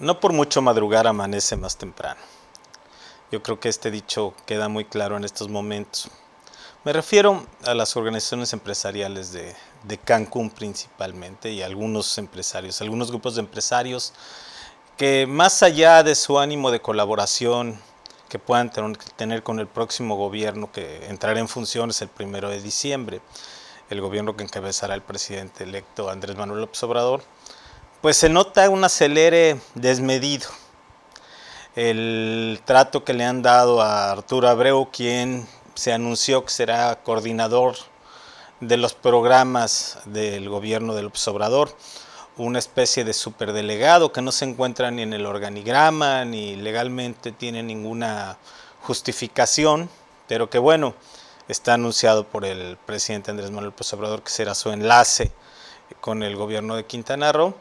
No por mucho madrugar amanece más temprano. Yo creo que este dicho queda muy claro en estos momentos. Me refiero a las organizaciones empresariales de, Cancún principalmente y algunos empresarios, algunos grupos de empresarios que más allá de su ánimo de colaboración que puedan tener con el próximo gobierno que entrará en funciones el primero de diciembre, el gobierno que encabezará el presidente electo Andrés Manuel López Obrador, pues se nota un acelere desmedido. El trato que le han dado a Arturo Abreu, quien se anunció que será coordinador de los programas del gobierno del Obrador, una especie de superdelegado que no se encuentra ni en el organigrama ni legalmente tiene ninguna justificación, pero que bueno, está anunciado por el presidente Andrés Manuel López Obrador que será su enlace con el gobierno de Quintana Roo,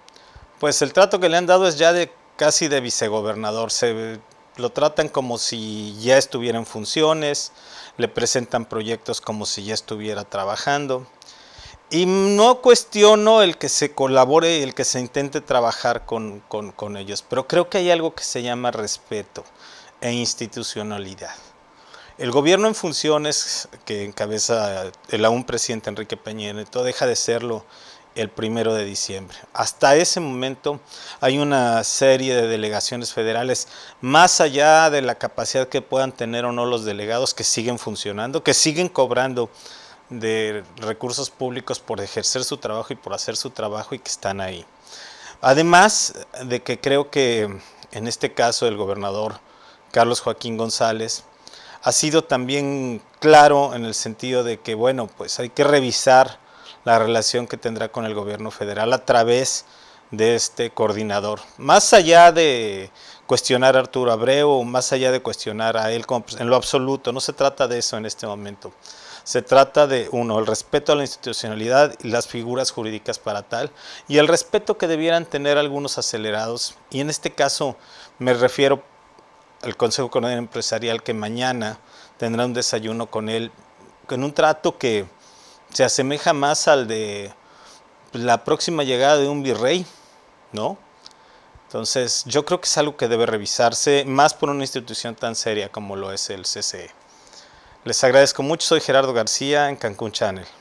pues el trato que le han dado es ya de casi de vicegobernador, se lo tratan como si ya estuviera en funciones, le presentan proyectos como si ya estuviera trabajando. Y no cuestiono el que se colabore el que se intente trabajar con ellos, pero creo que hay algo que se llama respeto e institucionalidad. El gobierno en funciones que encabeza el aún presidente Enrique Peña Nieto deja de serlo el primero de diciembre. Hasta ese momento hay una serie de delegaciones federales, más allá de la capacidad que puedan tener o no los delegados, que siguen funcionando, que siguen cobrando de recursos públicos por ejercer su trabajo y por hacer su trabajo y que están ahí. Además de que creo que en este caso el gobernador Carlos Joaquín González ha sido también claro en el sentido de que, bueno, pues hay que revisar la relación que tendrá con el gobierno federal a través de este coordinador. Más allá de cuestionar a Arturo Abreu, más allá de cuestionar a él pues, en lo absoluto, no se trata de eso en este momento. Se trata de, uno, el respeto a la institucionalidad y las figuras jurídicas para tal, y el respeto que debieran tener algunos acelerados, y en este caso me refiero el Consejo Coronel Empresarial que mañana tendrá un desayuno con él, con un trato que se asemeja más al de la próxima llegada de un virrey, ¿no? Entonces, yo creo que es algo que debe revisarse, más por una institución tan seria como lo es el CCE. Les agradezco mucho, soy Gerardo García en Cancún Channel.